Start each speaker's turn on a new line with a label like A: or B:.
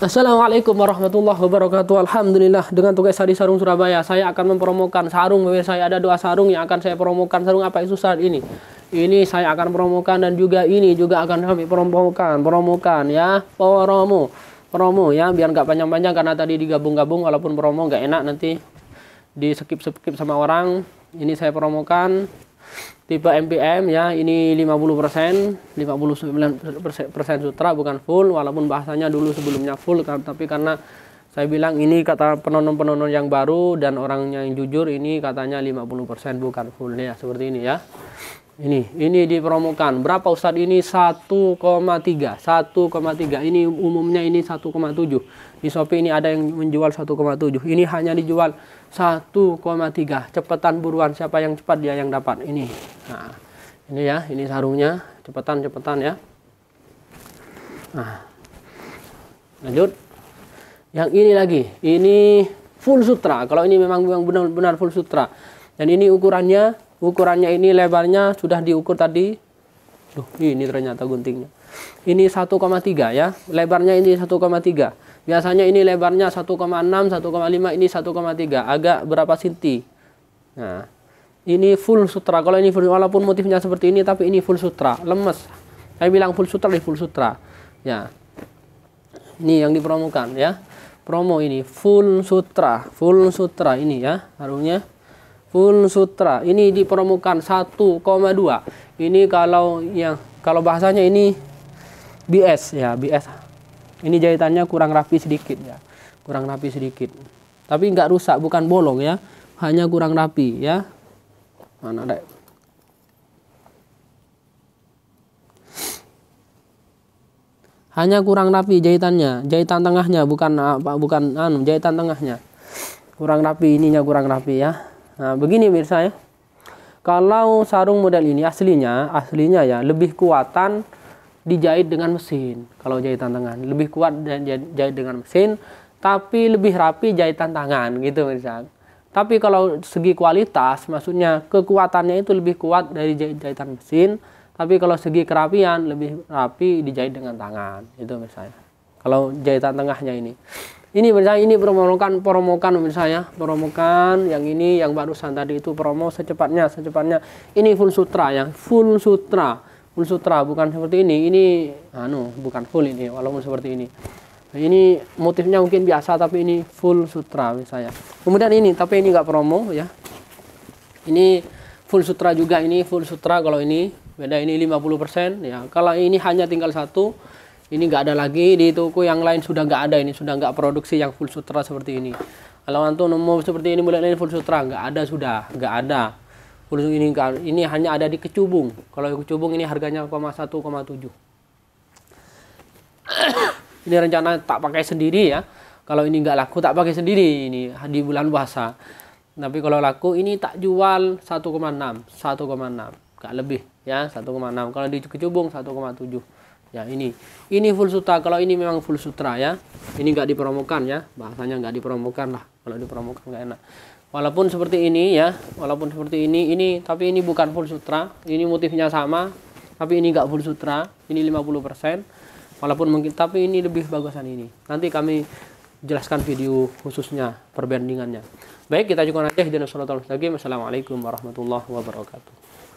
A: Assalamualaikum warahmatullahi wabarakatuh. Alhamdulillah dengan tugas di Sarung Surabaya saya akan mempromokan sarung pemirsa saya ada dua sarung yang akan saya promokan sarung apa itu saat ini. Ini saya akan promokan dan juga ini juga akan kami promokan, promokan ya, promo, promo ya biar nggak panjang-panjang karena tadi digabung-gabung walaupun promo nggak enak nanti di skip skip sama orang. Ini saya promokan tipe MPM ya ini 50% 59% sutra bukan full walaupun bahasanya dulu sebelumnya full kan, tapi karena saya bilang ini kata penonton-penonton yang baru dan orang yang jujur ini katanya 50% bukan full ya seperti ini ya ini, ini dipromokan. Berapa Ustadz ini? 1,3. 1,3. Ini umumnya ini 1,7. Di Shopee ini ada yang menjual 1,7. Ini hanya dijual 1,3. Cepetan buruan. Siapa yang cepat dia yang dapat. Ini. Nah, ini ya, ini sarungnya. Cepetan, cepetan ya. Nah. Lanjut. Yang ini lagi. Ini full sutra. Kalau ini memang benar-benar full sutra. Dan ini ukurannya ukurannya ini lebarnya sudah diukur tadi Duh, ini ternyata guntingnya ini 1,3 ya lebarnya ini 1,3 biasanya ini lebarnya 1,6 1,5 ini 1,3 agak berapa sinti nah ini full sutra kalau ini full walaupun motifnya seperti ini tapi ini full sutra lemes saya bilang full sutra di full sutra ya ini yang dipromokan ya promo ini full sutra full sutra ini ya harumnya full sutra ini di permukaan 1,2 ini kalau yang kalau bahasanya ini BS ya BS ini jahitannya kurang rapi sedikit ya kurang rapi sedikit tapi nggak rusak bukan bolong ya hanya kurang rapi ya mana dek hanya kurang rapi jahitannya jahitan tengahnya bukan apa ah, bukan anu jahitan tengahnya kurang rapi ininya kurang rapi ya Nah, begini mirsa ya. Kalau sarung model ini aslinya, aslinya ya lebih kuatan dijahit dengan mesin. Kalau jahitan tangan lebih kuat dan jahit dengan mesin, tapi lebih rapi jahitan tangan gitu mirsa. Tapi kalau segi kualitas, maksudnya kekuatannya itu lebih kuat dari jahitan mesin, tapi kalau segi kerapian lebih rapi dijahit dengan tangan. Itu misalnya. Kalau jahitan tengahnya ini ini misalnya ini promokan promokan misalnya promokan yang ini yang barusan tadi itu promo secepatnya secepatnya ini full sutra ya full sutra full sutra bukan seperti ini ini anu bukan full ini walaupun seperti ini ini motifnya mungkin biasa tapi ini full sutra misalnya kemudian ini tapi ini enggak promo ya ini full sutra juga ini full sutra kalau ini beda ini 50% ya kalau ini hanya tinggal satu ini nggak ada lagi di toko yang lain sudah nggak ada ini sudah nggak produksi yang full sutra seperti ini kalau antum nemu seperti ini mulai lain full sutra nggak ada sudah nggak ada full ini ini hanya ada di kecubung kalau kecubung ini harganya 0,1 0,7 ini rencana tak pakai sendiri ya kalau ini nggak laku tak pakai sendiri ini di bulan puasa tapi kalau laku ini tak jual 1,6 1,6 nggak lebih ya 1,6 kalau di kecubung 1,7 ya ini ini full sutra kalau ini memang full sutra ya ini nggak dipromokan ya bahasanya nggak dipromokan lah kalau dipromokan nggak enak walaupun seperti ini ya walaupun seperti ini ini tapi ini bukan full sutra ini motifnya sama tapi ini nggak full sutra ini 50% walaupun mungkin tapi ini lebih bagusan ini nanti kami jelaskan video khususnya perbandingannya baik kita cukup aja lagi. Assalamualaikum warahmatullahi wabarakatuh